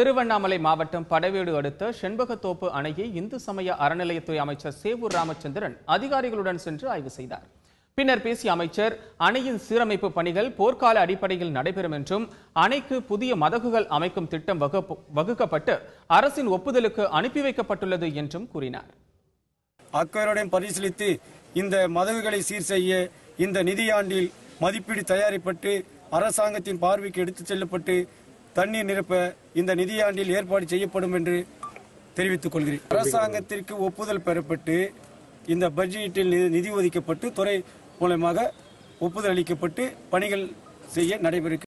திருவண்ணாமலை மாவட்டம் படவேடு அடுத்த செண்பகத்தோப்பு அணையை இந்து சமய அறநிலையத்துறை அமைச்சர் சேவூர் ராமச்சந்திரன் அதிகாரிகளுடன் சென்று ஆய்வு செய்தார் பின்னர் பேசிய அமைச்சர் அணையின் சீரமைப்பு பணிகள் போர்க்கால அடிப்படையில் நடைபெறும் என்றும் அணைக்கு புதிய மதகுகள் அமைக்கும் திட்டம் வகுக்கப்பட்டு அரசின் ஒப்புதலுக்கு அனுப்பி வைக்கப்பட்டுள்ளது என்றும் கூறினார் அக்கறையுடன் பரிசீலித்து இந்த மதகுகளை சீர் செய்ய இந்த நிதியாண்டில் மதிப்பீடு தயாரிப்பட்டு அரசாங்கத்தின் பார்வைக்கு எடுத்துச் செல்லப்பட்டு தண்ணீர் நிரப்ப இந்த நிதியாண்டில் ஏற்பாடு செய்யப்படும் என்று தெரிவித்துக் கொள்கிறேன் அரசாங்கத்திற்கு ஒப்புதல் பெறப்பட்டு இந்த பட்ஜெட்டில் நிதி ஒதுக்கப்பட்டு துறை மூலமாக ஒப்புதல் அளிக்கப்பட்டு பணிகள் செய்ய நடைபெறும்